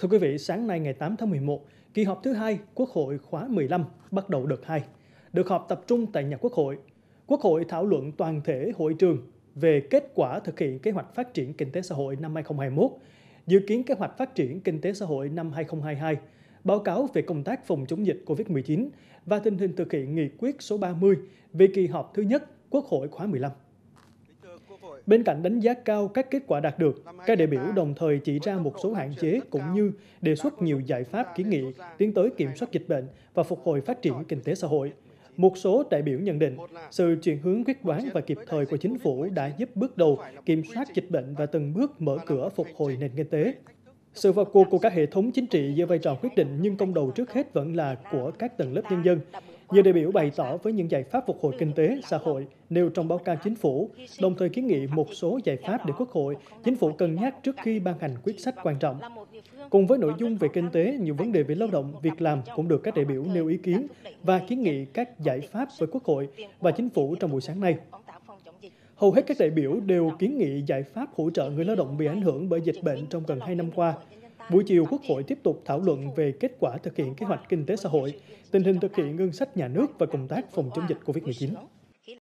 Thưa quý vị, sáng nay ngày 8 tháng 11, kỳ họp thứ hai Quốc hội khóa 15 bắt đầu đợt 2. Được họp tập trung tại nhà Quốc hội. Quốc hội thảo luận toàn thể hội trường về kết quả thực hiện kế hoạch phát triển kinh tế xã hội năm 2021, dự kiến kế hoạch phát triển kinh tế xã hội năm 2022, báo cáo về công tác phòng chống dịch COVID-19 và tình hình thực hiện nghị quyết số 30 về kỳ họp thứ nhất Quốc hội khóa 15. Bên cạnh đánh giá cao các kết quả đạt được, các đại biểu đồng thời chỉ ra một số hạn chế cũng như đề xuất nhiều giải pháp kiến nghị tiến tới kiểm soát dịch bệnh và phục hồi phát triển kinh tế xã hội. Một số đại biểu nhận định, sự chuyển hướng quyết đoán và kịp thời của chính phủ đã giúp bước đầu kiểm soát dịch bệnh và từng bước mở cửa phục hồi nền kinh tế. Sự vào cuộc của các hệ thống chính trị giữ vai trò quyết định nhưng công đầu trước hết vẫn là của các tầng lớp nhân dân. Nhiều đại biểu bày tỏ với những giải pháp phục hồi kinh tế, xã hội nêu trong báo cáo chính phủ, đồng thời kiến nghị một số giải pháp để Quốc hội, chính phủ cân nhắc trước khi ban hành quyết sách quan trọng. Cùng với nội dung về kinh tế, nhiều vấn đề về lao động, việc làm cũng được các đại biểu nêu ý kiến và kiến nghị các giải pháp với Quốc hội và chính phủ trong buổi sáng nay. Hầu hết các đại biểu đều kiến nghị giải pháp hỗ trợ người lao động bị ảnh hưởng bởi dịch bệnh trong gần 2 năm qua, Buổi chiều, Quốc hội tiếp tục thảo luận về kết quả thực hiện kế hoạch kinh tế xã hội, tình hình thực hiện ngân sách nhà nước và công tác phòng chống dịch COVID-19.